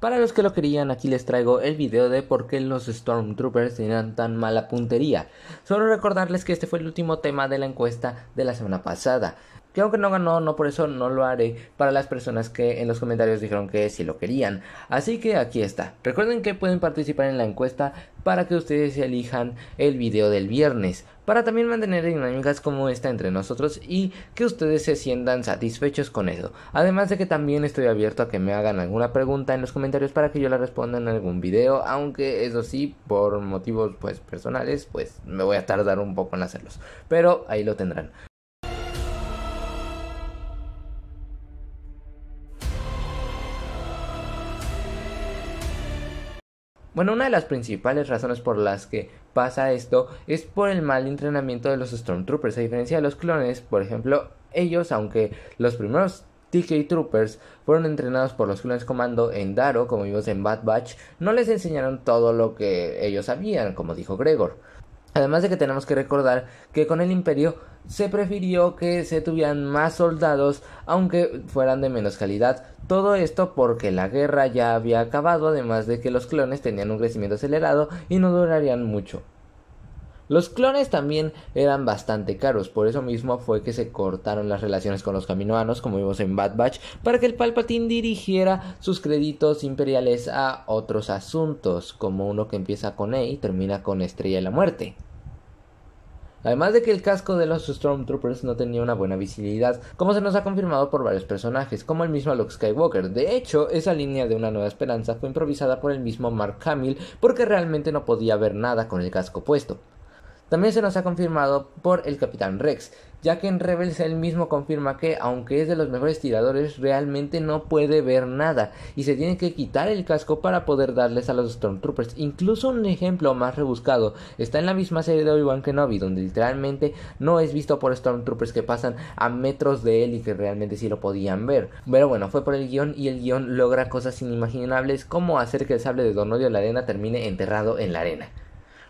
Para los que lo querían, aquí les traigo el video de por qué los Stormtroopers tenían tan mala puntería. Solo recordarles que este fue el último tema de la encuesta de la semana pasada. Que aunque no ganó, no por eso no lo haré para las personas que en los comentarios dijeron que sí lo querían. Así que aquí está. Recuerden que pueden participar en la encuesta para que ustedes elijan el video del viernes. Para también mantener dinámicas como esta entre nosotros y que ustedes se sientan satisfechos con eso. Además de que también estoy abierto a que me hagan alguna pregunta en los comentarios para que yo la responda en algún video. Aunque eso sí, por motivos pues personales, pues me voy a tardar un poco en hacerlos. Pero ahí lo tendrán. Bueno, una de las principales razones por las que pasa esto es por el mal entrenamiento de los Stormtroopers. A diferencia de los clones, por ejemplo, ellos, aunque los primeros TK Troopers fueron entrenados por los clones comando en Daro, como vimos en Bad Batch, no les enseñaron todo lo que ellos sabían, como dijo Gregor. Además de que tenemos que recordar que con el imperio se prefirió que se tuvieran más soldados aunque fueran de menos calidad. Todo esto porque la guerra ya había acabado, además de que los clones tenían un crecimiento acelerado y no durarían mucho. Los clones también eran bastante caros, por eso mismo fue que se cortaron las relaciones con los caminoanos, como vimos en Bad Batch, para que el Palpatine dirigiera sus créditos imperiales a otros asuntos, como uno que empieza con E y termina con Estrella de la Muerte. Además de que el casco de los Stormtroopers no tenía una buena visibilidad, como se nos ha confirmado por varios personajes, como el mismo Luke Skywalker. De hecho, esa línea de Una Nueva Esperanza fue improvisada por el mismo Mark Hamill porque realmente no podía ver nada con el casco puesto. También se nos ha confirmado por el Capitán Rex, ya que en Rebels él mismo confirma que, aunque es de los mejores tiradores, realmente no puede ver nada y se tiene que quitar el casco para poder darles a los Stormtroopers. Incluso un ejemplo más rebuscado está en la misma serie de Obi-Wan Kenobi, donde literalmente no es visto por Stormtroopers que pasan a metros de él y que realmente sí lo podían ver. Pero bueno, fue por el guión y el guión logra cosas inimaginables como hacer que el sable de Odio en la arena termine enterrado en la arena.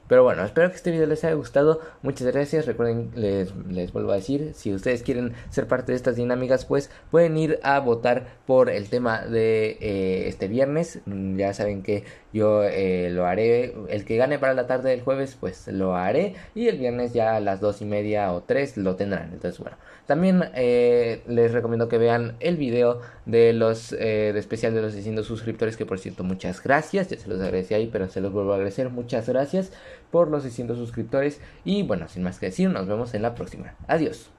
Pero bueno, espero que este video les haya gustado. Muchas gracias. Recuerden, les, les vuelvo a decir, si ustedes quieren ser parte de estas dinámicas, pues pueden ir a votar por el tema de eh, este viernes. Mm, ya saben que yo eh, lo haré. El que gane para la tarde del jueves, pues lo haré. Y el viernes ya a las dos y media o tres lo tendrán. Entonces, bueno. También eh, les recomiendo que vean el video de los de especial de los diciendo suscriptores. Que por cierto, muchas gracias. Ya se los agradecí ahí, pero se los vuelvo a agradecer. Muchas gracias por los 600 suscriptores. Y bueno, sin más que decir, nos vemos en la próxima. Adiós.